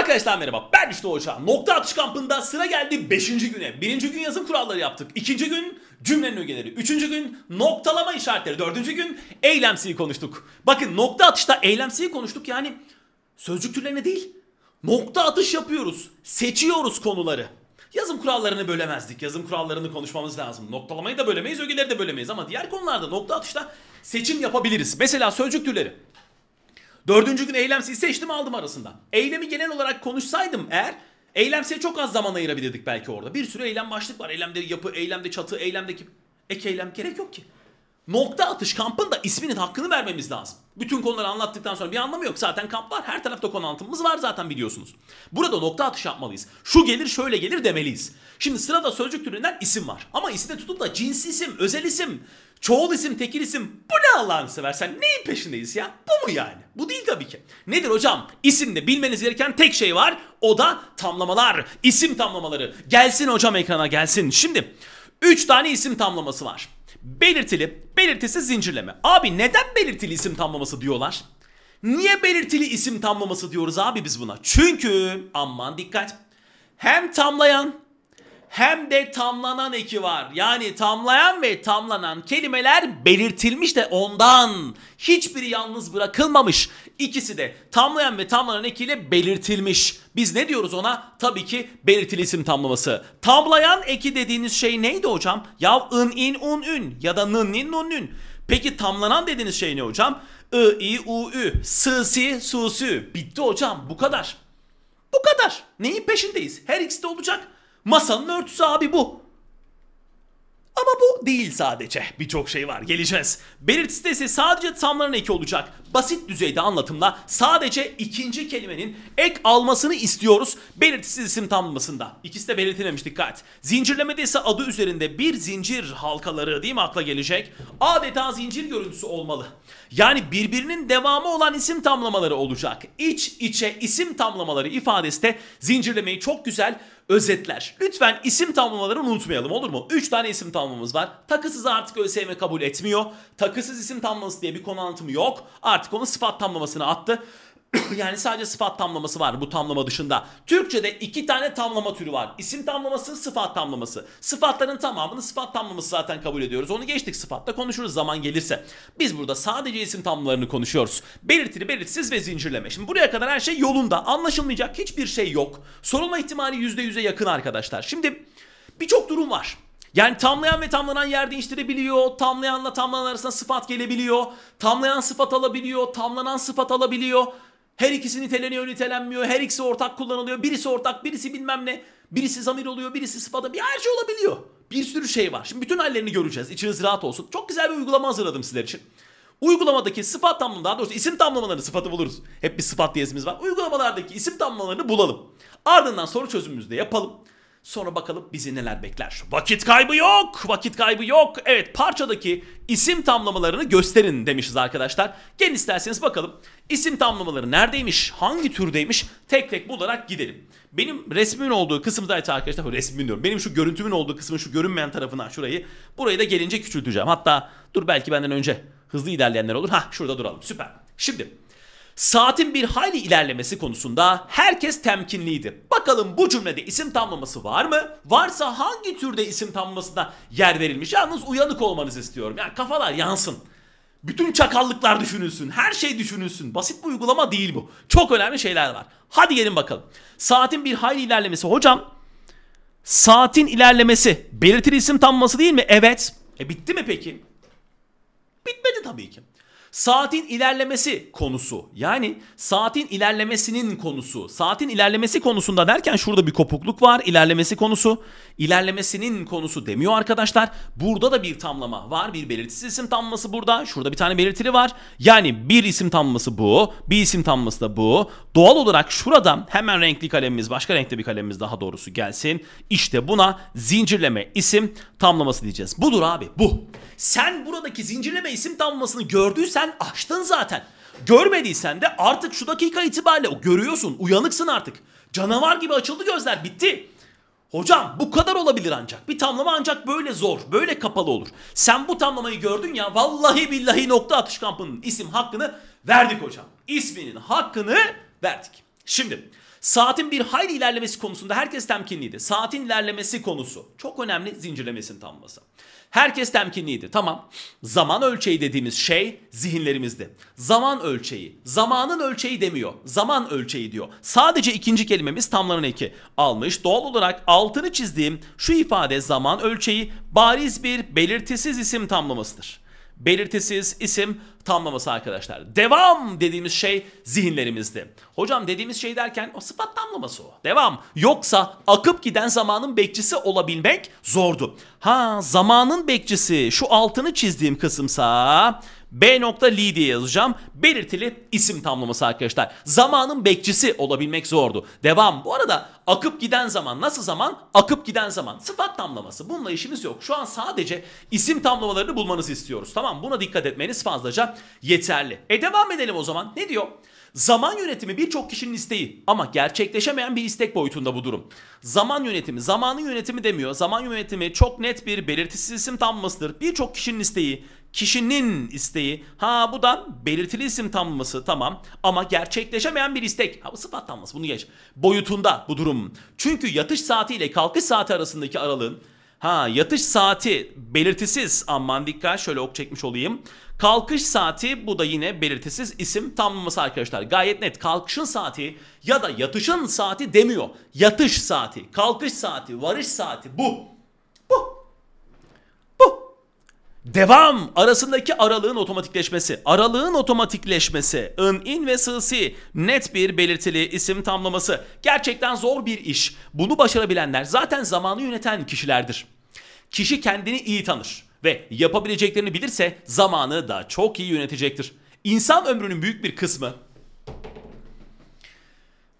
Arkadaşlar merhaba ben işte Hoca. Nokta atış kampında sıra geldi 5. güne. 1. gün yazım kuralları yaptık. 2. gün cümlenin ögeleri. 3. gün noktalama işaretleri. 4. gün eylemsiyi konuştuk. Bakın nokta atışta eylemsiyi konuştuk yani sözcük türlerine değil. Nokta atış yapıyoruz. Seçiyoruz konuları. Yazım kurallarını bölemezdik. Yazım kurallarını konuşmamız lazım. Noktalamayı da bölemeyiz, ögeleri de bölemeyiz ama diğer konularda nokta atışta seçim yapabiliriz. Mesela sözcük türleri. Dördüncü gün eylemsiz seçtim aldım arasından. Eylemi genel olarak konuşsaydım eğer eylemsiye çok az zaman ayırabilirdik belki orada. Bir sürü eylem başlık var. Eylemde yapı, eylemde çatı, eylemdeki ek eylem gerek yok ki nokta atış kampın da isminin hakkını vermemiz lazım. Bütün konuları anlattıktan sonra bir anlamı yok. Zaten kamp var. Her tarafta konu var zaten biliyorsunuz. Burada nokta atış yapmalıyız. Şu gelir şöyle gelir demeliyiz. Şimdi sırada sözcük türünden isim var. Ama isimde tutup da cins isim, özel isim, çoğul isim, tekil isim. Bu ne Allah'ını seversen? Neyin peşindeyiz ya? Bu mu yani? Bu değil tabii ki. Nedir hocam? İsimde bilmeniz gereken tek şey var. O da tamlamalar. İsim tamlamaları. Gelsin hocam ekrana gelsin. Şimdi 3 tane isim tamlaması var. Belirtilip. Belirtisi zincirleme. Abi neden belirtili isim tamlaması diyorlar? Niye belirtili isim tamlaması diyoruz abi biz buna? Çünkü aman dikkat. Hem tamlayan hem de tamlanan eki var. Yani tamlayan ve tamlanan kelimeler belirtilmiş de ondan hiçbiri yalnız bırakılmamış. İkisi de tamlayan ve tamlanan ekiyle belirtilmiş. Biz ne diyoruz ona? Tabii ki belirtili isim tamlaması. Tamlayan eki dediğiniz şey neydi hocam? Ya ın in un ün ya da nın nin nun ün. Peki tamlanan dediğiniz şey ne hocam? I, i, u, ü, sı, si, su, sü. Bitti hocam bu kadar. Bu kadar. Neyin peşindeyiz? Her ikisi de olacak. Masanın örtüsü abi bu. Ama bu değil sadece. Birçok şey var. Geleceğiz. de ise sadece tamların eki olacak. Basit düzeyde anlatımla sadece ikinci kelimenin ek almasını istiyoruz belirtisiz isim tamlamasında. İkisi de belirtilemiş dikkat. Zincirlemede ise adı üzerinde bir zincir halkaları değil mi akla gelecek? Adeta zincir görüntüsü olmalı. Yani birbirinin devamı olan isim tamlamaları olacak. İç içe isim tamlamaları ifadesi de zincirlemeyi çok güzel özetler. Lütfen isim tamlamaları unutmayalım olur mu? 3 tane isim tamlamamız var. Takısızı artık ÖSYM kabul etmiyor. Takısız isim tamlaması diye bir konu anlatımı yok. Artık onu sıfat tamlamasına attı. yani sadece sıfat tamlaması var bu tamlama dışında. Türkçe'de iki tane tamlama türü var. İsim tamlaması, sıfat tamlaması. Sıfatların tamamını sıfat tamlaması zaten kabul ediyoruz. Onu geçtik sıfatta konuşuruz zaman gelirse. Biz burada sadece isim tamlamalarını konuşuyoruz. Belirtili, belirsiz ve zincirleme. Şimdi buraya kadar her şey yolunda. Anlaşılmayacak hiçbir şey yok. Sorulma ihtimali %100'e yakın arkadaşlar. Şimdi birçok durum var. Yani tamlayan ve tamlanan yer değiştirebiliyor. Tamlayanla tamlanan arasında sıfat gelebiliyor. Tamlayan sıfat alabiliyor. Tamlanan sıfat alabiliyor. Her ikisi niteleniyor nitelenmiyor. Her ikisi ortak kullanılıyor. Birisi ortak birisi bilmem ne. Birisi zamir oluyor birisi sıfada. Bir her şey olabiliyor. Bir sürü şey var. Şimdi bütün hallerini göreceğiz. İçiniz rahat olsun. Çok güzel bir uygulama hazırladım sizler için. Uygulamadaki sıfat tamlamaları, daha doğrusu isim tamlamalarını sıfatı buluruz. Hep bir sıfat diyezimiz var. Uygulamalardaki isim tamlamalarını bulalım. Ardından soru çözümümüzü de yapalım. Sonra bakalım bizi neler bekler. Vakit kaybı yok. Vakit kaybı yok. Evet parçadaki isim tamlamalarını gösterin demişiz arkadaşlar. Gelin isterseniz bakalım isim tamlamaları neredeymiş, hangi türdeymiş tek tek bularak gidelim. Benim resmimin olduğu kısımda kısımdaydı arkadaşlar. Resmimin diyorum. Benim şu görüntümün olduğu kısmı şu görünmeyen tarafına şurayı. Burayı da gelince küçülteceğim. Hatta dur belki benden önce hızlı ilerleyenler olur. Ha şurada duralım. Süper. Şimdi Saatin bir hayli ilerlemesi konusunda herkes temkinliydi. Bakalım bu cümlede isim tamlaması var mı? Varsa hangi türde isim tamlamasına yer verilmiş? Yalnız uyanık olmanızı istiyorum. Yani kafalar yansın. Bütün çakallıklar düşünülsün. Her şey düşünülsün. Basit bir uygulama değil bu. Çok önemli şeyler var. Hadi gelin bakalım. Saatin bir hayli ilerlemesi. Hocam saatin ilerlemesi belirtili isim tanıması değil mi? Evet. E bitti mi peki? Bitmedi tabii ki. Saatin ilerlemesi konusu. Yani saatin ilerlemesinin konusu. Saatin ilerlemesi konusunda derken şurada bir kopukluk var. İlerlemesi konusu. İlerlemesinin konusu demiyor arkadaşlar. Burada da bir tamlama var. Bir belirtisiz isim tamlaması burada. Şurada bir tane belirtili var. Yani bir isim tamlaması bu. Bir isim tamlaması da bu. Doğal olarak şurada hemen renkli kalemimiz, başka renkte bir kalemimiz daha doğrusu gelsin. İşte buna zincirleme isim tamlaması diyeceğiz. Budur abi bu. Sen buradaki zincirleme isim tamlamasını gördüysen sen açtın zaten. Görmediysen de artık şu dakika itibariyle o görüyorsun. Uyanıksın artık. Canavar gibi açıldı gözler. Bitti. Hocam bu kadar olabilir ancak. Bir tamlama ancak böyle zor, böyle kapalı olur. Sen bu tamlamayı gördün ya vallahi billahi nokta atış kampının isim hakkını verdik hocam. İsminin hakkını verdik. Şimdi Saatin bir hayli ilerlemesi konusunda herkes temkinliydi. Saatin ilerlemesi konusu çok önemli zincirlemesinin tamması. Herkes temkinliydi. Tamam. Zaman ölçeği dediğimiz şey zihinlerimizde. Zaman ölçeği. Zamanın ölçeği demiyor. Zaman ölçeği diyor. Sadece ikinci kelimemiz tamların eki almış. Doğal olarak altını çizdiğim şu ifade zaman ölçeği bariz bir belirtisiz isim tamlamasıdır belirtisiz isim tamlaması arkadaşlar. Devam dediğimiz şey zihinlerimizde. Hocam dediğimiz şey derken o sıfat tamlaması o. Devam. Yoksa akıp giden zamanın bekçisi olabilmek zordu. Ha zamanın bekçisi şu altını çizdiğim kısımsa B nokta L diye yazacağım. Belirtili isim tamlaması arkadaşlar. Zamanın bekçisi olabilmek zordu. Devam. Bu arada akıp giden zaman nasıl zaman? Akıp giden zaman. Sıfat tamlaması. Bununla işimiz yok. Şu an sadece isim tamlamalarını bulmanızı istiyoruz. Tamam buna dikkat etmeniz fazlaca yeterli. E devam edelim o zaman. Ne diyor? Zaman yönetimi birçok kişinin isteği ama gerçekleşemeyen bir istek boyutunda bu durum. Zaman yönetimi, zamanın yönetimi demiyor. Zaman yönetimi çok net bir belirtisiz isim tanımlısıdır. Birçok kişinin isteği, kişinin isteği. Ha bu da belirtili isim tanımlaması tamam ama gerçekleşemeyen bir istek. Ha bu sıfat tanımlaması bunu geç. Boyutunda bu durum. Çünkü yatış saati ile kalkış saati arasındaki aralığın Ha yatış saati belirtisiz aman dikkat şöyle ok çekmiş olayım. Kalkış saati bu da yine belirtisiz isim tamlaması arkadaşlar. Gayet net kalkışın saati ya da yatışın saati demiyor. Yatış saati, kalkış saati, varış saati bu. Devam arasındaki aralığın otomatikleşmesi. Aralığın otomatikleşmesi, ın-in ve sığsi net bir belirtili isim tamlaması. Gerçekten zor bir iş. Bunu başarabilenler zaten zamanı yöneten kişilerdir. Kişi kendini iyi tanır ve yapabileceklerini bilirse zamanı da çok iyi yönetecektir. İnsan ömrünün büyük bir kısmı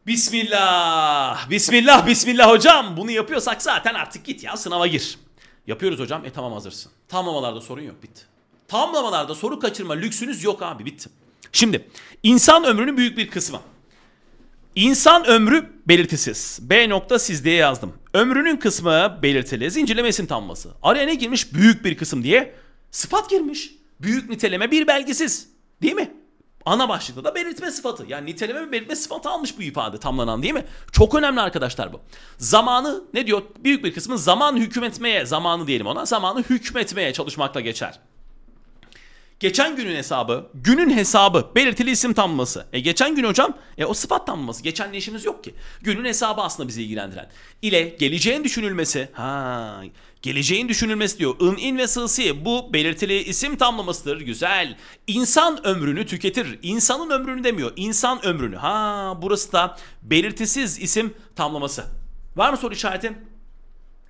Bismillah, Bismillah, Bismillah hocam. Bunu yapıyorsak zaten artık git ya sınava gir. Yapıyoruz hocam. E tamam hazırsın. Tamlamalarda sorun yok bitti. Tamlamalarda soru kaçırma lüksünüz yok abi bitti. Şimdi insan ömrünün büyük bir kısmı. İnsan ömrü belirtisiz. B nokta siz diye yazdım. Ömrünün kısmı belirtili. Zincirleme isim tamlaması. Araya ne girmiş? Büyük bir kısım diye. Sıfat girmiş. Büyük niteleme bir belgisiz. Değil mi? ana başlıkta da belirtme sıfatı. Yani niteleme ve belirtme sıfatı almış bu ifade tamlanan değil mi? Çok önemli arkadaşlar bu. Zamanı ne diyor? Büyük bir kısmı zaman hükmetmeye, zamanı diyelim ona. Zamanı hükmetmeye çalışmakla geçer. Geçen günün hesabı, günün hesabı, belirtili isim tanımlaması. E geçen gün hocam, e o sıfat tanımlaması. Geçenle işimiz yok ki. Günün hesabı aslında bizi ilgilendiren. İle geleceğin düşünülmesi. Ha, geleceğin düşünülmesi diyor. In in ve sılsi bu belirtili isim tamlamasıdır. Güzel. İnsan ömrünü tüketir. İnsanın ömrünü demiyor. İnsan ömrünü. Ha burası da belirtisiz isim tamlaması. Var mı soru işareti?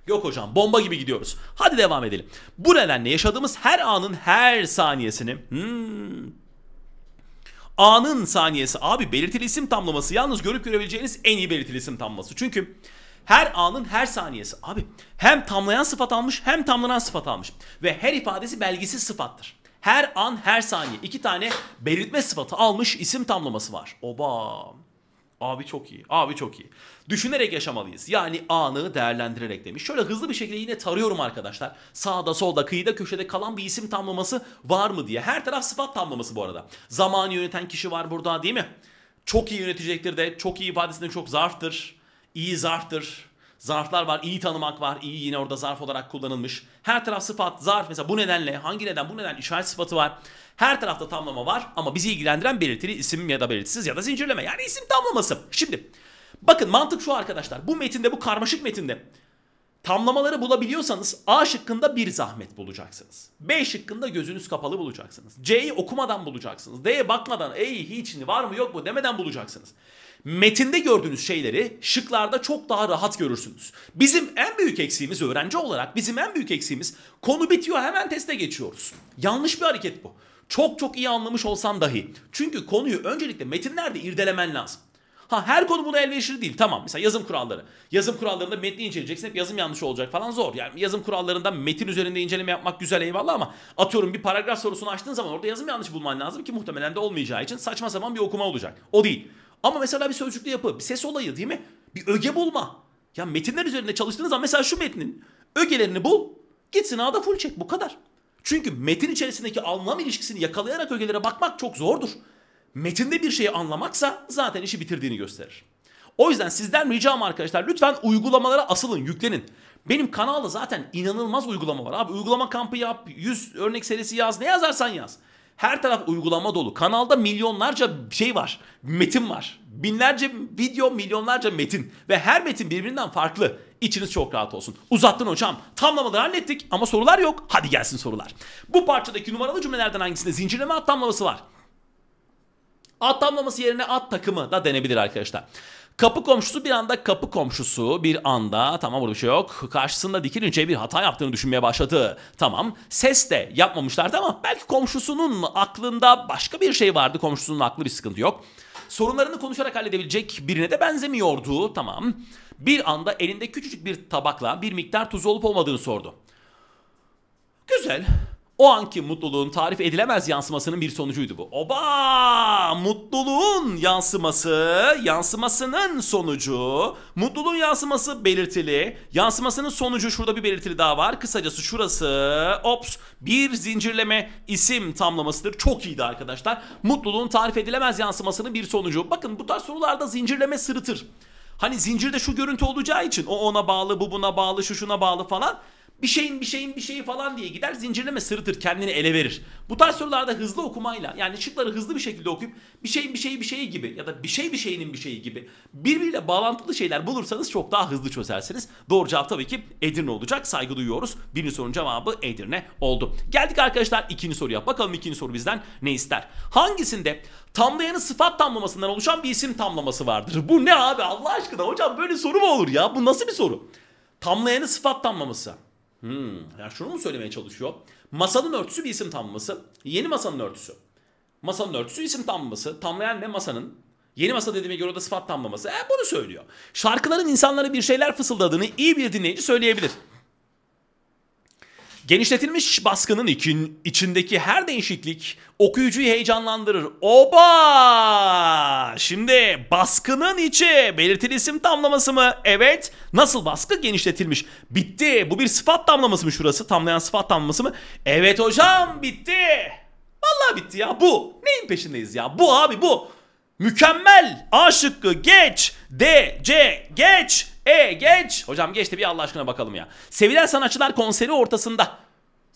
Yok hocam bomba gibi gidiyoruz. Hadi devam edelim. Bu nedenle yaşadığımız her anın her saniyesini... Hmm, anın saniyesi abi belirtili isim tamlaması yalnız görüp görebileceğiniz en iyi belirtili isim tamlaması. Çünkü her anın her saniyesi abi hem tamlayan sıfat almış hem tamlanan sıfat almış. Ve her ifadesi belgisiz sıfattır. Her an her saniye iki tane belirtme sıfatı almış isim tamlaması var. Oba. Abi çok iyi. Abi çok iyi. Düşünerek yaşamalıyız. Yani anı değerlendirerek demiş. Şöyle hızlı bir şekilde yine tarıyorum arkadaşlar. Sağda solda kıyıda köşede kalan bir isim tamlaması var mı diye. Her taraf sıfat tamlaması bu arada. Zamanı yöneten kişi var burada değil mi? Çok iyi yönetecektir de. Çok iyi ifadesinde çok zarftır. İyi zarftır Zarflar var. iyi tanımak var. iyi yine orada zarf olarak kullanılmış. Her taraf sıfat, zarf. Mesela bu nedenle, hangi neden, bu neden işaret sıfatı var. Her tarafta tamlama var ama bizi ilgilendiren belirtili isim ya da belirtisiz ya da zincirleme. Yani isim tamlaması. Şimdi bakın mantık şu arkadaşlar. Bu metinde, bu karmaşık metinde Tamlamaları bulabiliyorsanız A şıkkında bir zahmet bulacaksınız. B şıkkında gözünüz kapalı bulacaksınız. C'yi okumadan bulacaksınız. D'ye bakmadan E'yi hiç var mı yok mu demeden bulacaksınız. Metinde gördüğünüz şeyleri şıklarda çok daha rahat görürsünüz. Bizim en büyük eksiğimiz öğrenci olarak bizim en büyük eksiğimiz konu bitiyor hemen teste geçiyoruz. Yanlış bir hareket bu. Çok çok iyi anlamış olsan dahi. Çünkü konuyu öncelikle metinlerde irdelemen lazım. Ha her konu buna elverişli değil. Tamam mesela yazım kuralları. Yazım kurallarında metni inceleyeceksin. Hep yazım yanlış olacak falan zor. Yani yazım kurallarında metin üzerinde inceleme yapmak güzel eyvallah ama atıyorum bir paragraf sorusunu açtığın zaman orada yazım yanlış bulman lazım ki muhtemelen de olmayacağı için saçma sapan bir okuma olacak. O değil. Ama mesela bir sözcükle yapı, bir ses olayı değil mi? Bir öge bulma. Ya metinler üzerinde çalıştığınız zaman mesela şu metnin ögelerini bul. gitsin ağda full çek bu kadar. Çünkü metin içerisindeki anlam ilişkisini yakalayarak ögelere bakmak çok zordur metinde bir şeyi anlamaksa zaten işi bitirdiğini gösterir. O yüzden sizden ricam arkadaşlar lütfen uygulamalara asılın, yüklenin. Benim kanalda zaten inanılmaz uygulama var. Abi uygulama kampı yap, 100 örnek serisi yaz, ne yazarsan yaz. Her taraf uygulama dolu. Kanalda milyonlarca şey var, metin var. Binlerce video, milyonlarca metin. Ve her metin birbirinden farklı. İçiniz çok rahat olsun. Uzattın hocam. Tamlamaları hallettik ama sorular yok. Hadi gelsin sorular. Bu parçadaki numaralı cümlelerden hangisinde zincirleme at tamlaması var? At tamlaması yerine at takımı da denebilir arkadaşlar. Kapı komşusu bir anda kapı komşusu bir anda tamam burada bir şey yok. Karşısında dikilince bir hata yaptığını düşünmeye başladı. Tamam ses de yapmamışlardı ama belki komşusunun aklında başka bir şey vardı. Komşusunun aklı bir sıkıntı yok. Sorunlarını konuşarak halledebilecek birine de benzemiyordu. Tamam. Bir anda elinde küçücük bir tabakla bir miktar tuz olup olmadığını sordu. Güzel. O anki mutluluğun tarif edilemez yansımasının bir sonucuydu bu. Oba! Mutluluğun yansıması, yansımasının sonucu. Mutluluğun yansıması belirtili. Yansımasının sonucu şurada bir belirtili daha var. Kısacası şurası. Ops! Bir zincirleme isim tamlamasıdır. Çok iyiydi arkadaşlar. Mutluluğun tarif edilemez yansımasının bir sonucu. Bakın bu tarz sorularda zincirleme sırıtır. Hani zincirde şu görüntü olacağı için o ona bağlı, bu buna bağlı, şu şuna bağlı falan bir şeyin bir şeyin bir şeyi falan diye gider zincirleme sırıtır kendini ele verir. Bu tarz sorularda hızlı okumayla yani şıkları hızlı bir şekilde okuyup bir şeyin bir şeyi bir şeyi gibi ya da bir şey bir şeyinin bir şeyi gibi birbiriyle bağlantılı şeyler bulursanız çok daha hızlı çözersiniz. Doğru cevap tabii ki Edirne olacak saygı duyuyoruz. Birinci sorunun cevabı Edirne oldu. Geldik arkadaşlar ikinci soruya bakalım ikinci soru bizden ne ister? Hangisinde tamlayanın sıfat tamlamasından oluşan bir isim tamlaması vardır? Bu ne abi Allah aşkına hocam böyle soru mu olur ya bu nasıl bir soru? tamlayanın sıfat tamlaması. Hmm, yani şunu mu söylemeye çalışıyor? Masanın örtüsü bir isim tanımlaması. Yeni masanın örtüsü. Masanın örtüsü isim tanımlaması. Tamlayan ne masanın? Yeni masa dediğime göre da sıfat tanımlaması. E, bunu söylüyor. Şarkıların insanlara bir şeyler fısıldadığını iyi bir dinleyici söyleyebilir. Genişletilmiş baskının için, içindeki her değişiklik okuyucuyu heyecanlandırır. Oba! Şimdi baskının içi belirtili isim tamlaması mı? Evet. Nasıl baskı? Genişletilmiş. Bitti. Bu bir sıfat tamlaması mı şurası? Tamlayan sıfat tamlaması mı? Evet hocam bitti. Vallahi bitti ya bu. Neyin peşindeyiz ya? Bu abi bu. Mükemmel. A şıkkı geç. D, C geç. E geç. Hocam geç de bir Allah aşkına bakalım ya. Sevilen sanatçılar konseri ortasında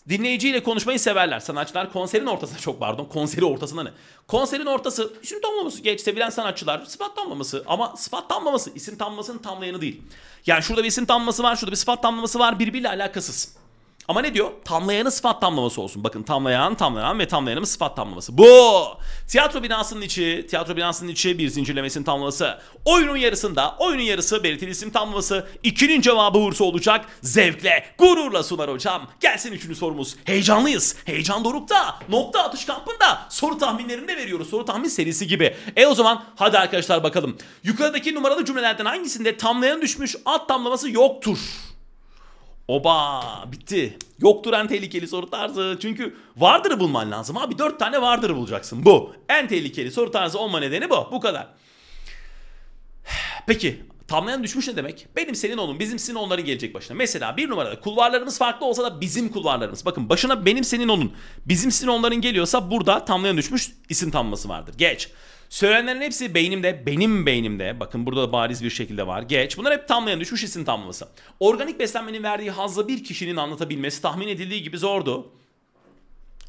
Dinleyiciyle konuşmayı severler. Sanatçılar konserin ortasına çok pardon. Konseri ortasına ne? Konserin ortası isim tamlaması geç sevilen sanatçılar sıfat tamlaması ama sıfat tamlaması isim tamlamasının tamlayanı değil. Yani şurada bir isim tamlaması var şurada bir sıfat tamlaması var birbiriyle alakasız. Ama ne diyor? Tamlayanın sıfat tamlaması olsun. Bakın tamlayan, tamlayan ve tamlayanın sıfat tamlaması. Bu! Tiyatro binasının içi, tiyatro binasının içi bir zincirlemesinin tamlaması. Oyunun yarısında, oyunun yarısı belirtili isim tamlaması. İkinin cevabı hursa olacak. Zevkle, gururla sunar hocam. Gelsin üçüncü sorumuz. Heyecanlıyız. Heyecan dorukta, nokta atış kampında. Soru tahminlerinde veriyoruz. Soru tahmin serisi gibi. E o zaman hadi arkadaşlar bakalım. Yukarıdaki numaralı cümlelerden hangisinde tamlayan düşmüş at tamlaması yoktur? Oba bitti. Yoktur en tehlikeli soru tarzı. Çünkü vardır bulman lazım abi. Dört tane vardır bulacaksın. Bu. En tehlikeli soru tarzı olma nedeni bu. Bu kadar. Peki Tamlayan düşmüş ne demek? Benim senin onun, bizim senin onların gelecek başına. Mesela bir numarada kulvarlarımız farklı olsa da bizim kulvarlarımız. Bakın başına benim senin onun, bizim senin onların geliyorsa burada tamlayan düşmüş isim tamlaması vardır. Geç. Söylenenlerin hepsi beynimde, benim beynimde. Bakın burada da bariz bir şekilde var. Geç. Bunlar hep tamlayan düşmüş isim tamlaması. Organik beslenmenin verdiği hazla bir kişinin anlatabilmesi tahmin edildiği gibi zordu.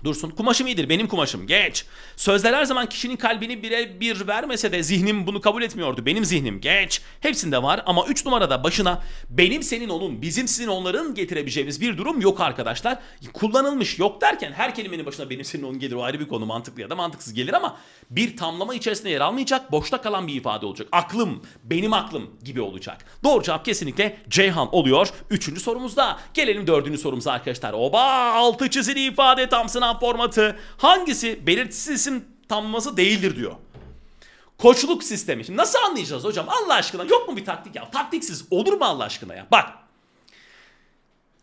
Dursun kumaşım iyidir benim kumaşım geç. Sözler her zaman kişinin kalbini bire bir vermese de zihnim bunu kabul etmiyordu. Benim zihnim geç. Hepsinde var ama 3 numarada başına benim senin onun bizim sizin onların getirebileceğimiz bir durum yok arkadaşlar. Kullanılmış yok derken her kelimenin başına benim senin onun gelir o ayrı bir konu mantıklı ya da mantıksız gelir ama bir tamlama içerisinde yer almayacak boşta kalan bir ifade olacak. Aklım benim aklım gibi olacak. Doğru cevap kesinlikle Ceyhan oluyor. Üçüncü sorumuzda gelelim dördüncü sorumuza arkadaşlar. Oba altı çizili ifade tamsına tanımlanan formatı hangisi belirtisiz isim tanımlaması değildir diyor. Koçluk sistemi. Şimdi nasıl anlayacağız hocam? Allah aşkına yok mu bir taktik ya? Taktiksiz olur mu Allah aşkına ya? Bak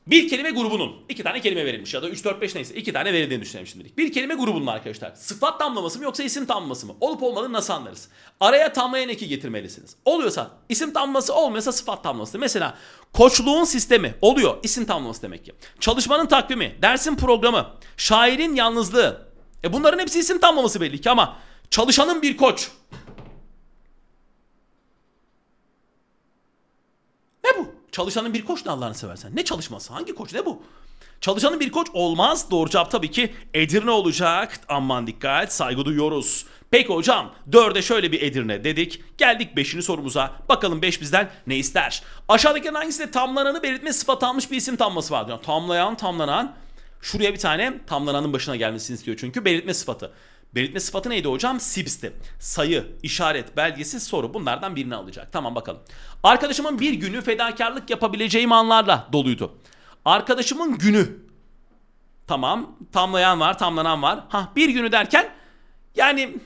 bir kelime grubunun iki tane kelime verilmiş ya da 3 4 5 neyse iki tane verildiğini düşünelim şimdilik. Bir kelime grubunun arkadaşlar. Sıfat tamlaması mı yoksa isim tamlaması mı? Olup olmadığını nasıl anlarız? Araya tamlayan eki getirmelisiniz. Oluyorsa isim tamlaması olmuyorsa sıfat tamlaması. Mesela koçluğun sistemi oluyor isim tamlaması demek ki. Çalışmanın takvimi, dersin programı, şairin yalnızlığı. E bunların hepsi isim tamlaması belli ki ama çalışanın bir koç. Çalışanın bir koç ne Allah'ını seversen? Ne çalışması? Hangi koç? Ne bu? Çalışanın bir koç olmaz. Doğru cevap tabii ki Edirne olacak. Aman dikkat saygı duyuyoruz. Peki hocam dörde şöyle bir Edirne dedik. Geldik beşinci sorumuza. Bakalım beş bizden ne ister? Aşağıdakilerin hangisinde tamlananı belirtme sıfat almış bir isim tamlaması vardır? Yani tamlayan, tamlanan. Şuraya bir tane tamlananın başına gelmesini istiyor çünkü belirtme sıfatı. Belirtme sıfatı neydi hocam? Sibs'ti. Sayı, işaret, belgesiz soru bunlardan birini alacak. Tamam bakalım. Arkadaşımın bir günü fedakarlık yapabileceğim anlarla doluydu. Arkadaşımın günü. Tamam tamlayan var tamlanan var. Ha bir günü derken yani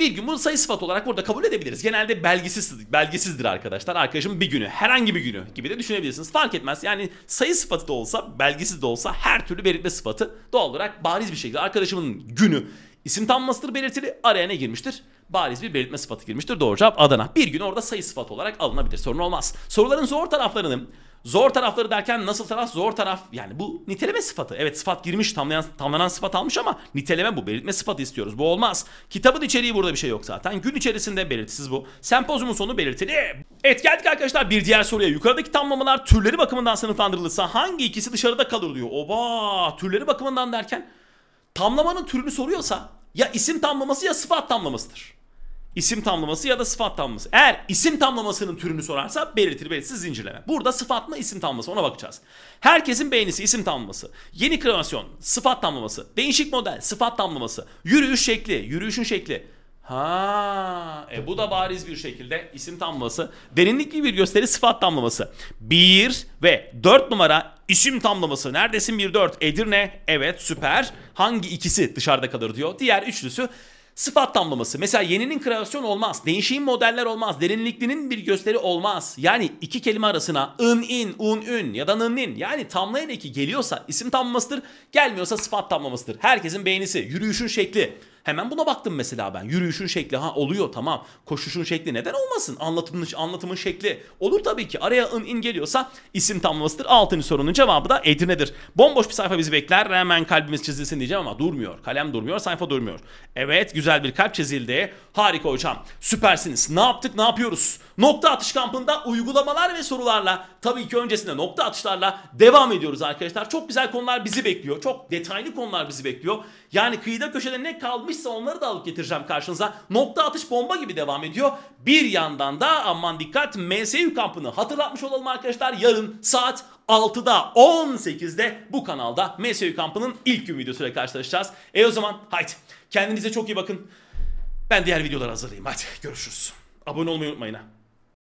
bir gün bunu sayı sıfat olarak burada kabul edebiliriz. Genelde belgisiz, belgesizdir arkadaşlar. Arkadaşımın bir günü, herhangi bir günü gibi de düşünebilirsiniz. Fark etmez. Yani sayı sıfatı da olsa, belgisiz de olsa her türlü belirtme sıfatı doğal olarak bariz bir şekilde arkadaşımın günü isim tanımlasıdır belirtili. Araya ne girmiştir? Bariz bir belirtme sıfatı girmiştir. Doğru cevap Adana. Bir gün orada sayı sıfatı olarak alınabilir. Sorun olmaz. Soruların zor taraflarını Zor tarafları derken nasıl taraf zor taraf yani bu niteleme sıfatı. Evet sıfat girmiş tamlayan, tamlanan sıfat almış ama niteleme bu belirtme sıfatı istiyoruz. Bu olmaz. Kitabın içeriği burada bir şey yok zaten. Gün içerisinde belirtisiz bu. Sempozyumun sonu belirtili. Evet geldik arkadaşlar bir diğer soruya. Yukarıdaki tamlamalar türleri bakımından sınıflandırılırsa hangi ikisi dışarıda kalır diyor. Oba türleri bakımından derken tamlamanın türünü soruyorsa ya isim tamlaması ya sıfat tamlamasıdır isim tamlaması ya da sıfat tamlaması. Eğer isim tamlamasının türünü sorarsa belirtir belirsiz zincirleme. Burada sıfat mı isim tamlaması ona bakacağız. Herkesin beğenisi isim tamlaması. Yeni kreasyon sıfat tamlaması. Değişik model sıfat tamlaması. Yürüyüş şekli yürüyüşün şekli. Ha, e bu da bariz bir şekilde isim tamlaması. Derinlikli bir gösteri sıfat tamlaması. 1 ve 4 numara isim tamlaması. Neredesin 1-4? Edirne. Evet süper. Hangi ikisi dışarıda kalır diyor. Diğer üçlüsü Sıfat tamlaması. Mesela yeninin kreasyon olmaz. Değişiğin modeller olmaz. Derinliklinin bir gösteri olmaz. Yani iki kelime arasına ın in, un ün ya da nın nin. Yani tamlayan eki geliyorsa isim tamlamasıdır. Gelmiyorsa sıfat tamlamasıdır. Herkesin beğenisi, yürüyüşün şekli. Hemen buna baktım mesela ben. Yürüyüşün şekli ha oluyor tamam. Koşuşun şekli neden olmasın? Anlatımın, anlatımın şekli olur tabii ki. Araya ın in geliyorsa isim tamlamasıdır. Altıncı sorunun cevabı da Edirne'dir. Bomboş bir sayfa bizi bekler. Hemen kalbimiz çizilsin diyeceğim ama durmuyor. Kalem durmuyor, sayfa durmuyor. Evet güzel bir kalp çizildi. Harika hocam. Süpersiniz. Ne yaptık ne yapıyoruz? Nokta atış kampında uygulamalar ve sorularla tabii ki öncesinde nokta atışlarla devam ediyoruz arkadaşlar. Çok güzel konular bizi bekliyor. Çok detaylı konular bizi bekliyor. Yani kıyıda köşede ne kalmış yanmışsa onları da alıp getireceğim karşınıza. Nokta atış bomba gibi devam ediyor. Bir yandan da aman dikkat MSU kampını hatırlatmış olalım arkadaşlar. Yarın saat 6'da 18'de bu kanalda MSU kampının ilk gün videosuyla karşılaşacağız. E o zaman haydi kendinize çok iyi bakın. Ben diğer videoları hazırlayayım. Hadi görüşürüz. Abone olmayı unutmayın ha.